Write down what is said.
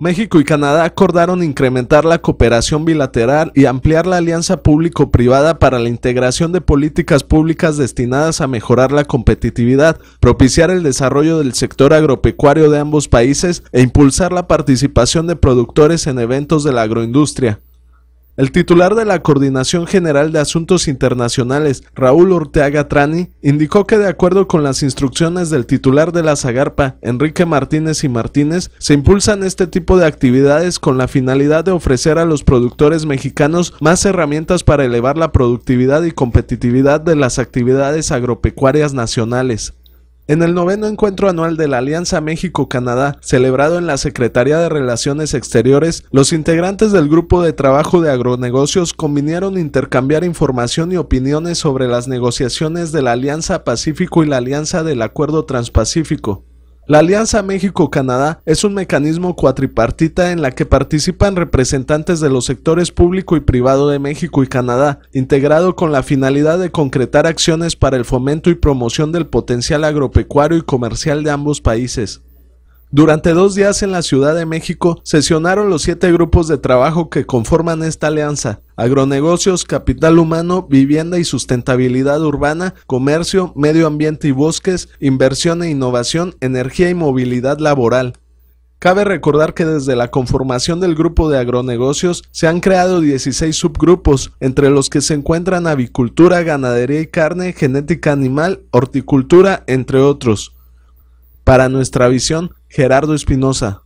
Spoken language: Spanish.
México y Canadá acordaron incrementar la cooperación bilateral y ampliar la alianza público-privada para la integración de políticas públicas destinadas a mejorar la competitividad, propiciar el desarrollo del sector agropecuario de ambos países e impulsar la participación de productores en eventos de la agroindustria. El titular de la Coordinación General de Asuntos Internacionales, Raúl Urteaga Trani, indicó que de acuerdo con las instrucciones del titular de la Zagarpa, Enrique Martínez y Martínez, se impulsan este tipo de actividades con la finalidad de ofrecer a los productores mexicanos más herramientas para elevar la productividad y competitividad de las actividades agropecuarias nacionales. En el noveno encuentro anual de la Alianza México-Canadá, celebrado en la Secretaría de Relaciones Exteriores, los integrantes del Grupo de Trabajo de Agronegocios convinieron intercambiar información y opiniones sobre las negociaciones de la Alianza Pacífico y la Alianza del Acuerdo Transpacífico. La Alianza México-Canadá es un mecanismo cuatripartita en la que participan representantes de los sectores público y privado de México y Canadá, integrado con la finalidad de concretar acciones para el fomento y promoción del potencial agropecuario y comercial de ambos países. Durante dos días en la Ciudad de México sesionaron los siete grupos de trabajo que conforman esta alianza. Agronegocios, capital humano, vivienda y sustentabilidad urbana, comercio, medio ambiente y bosques, inversión e innovación, energía y movilidad laboral. Cabe recordar que desde la conformación del grupo de agronegocios se han creado 16 subgrupos, entre los que se encuentran avicultura, ganadería y carne, genética animal, horticultura, entre otros. Para nuestra visión, Gerardo Espinosa.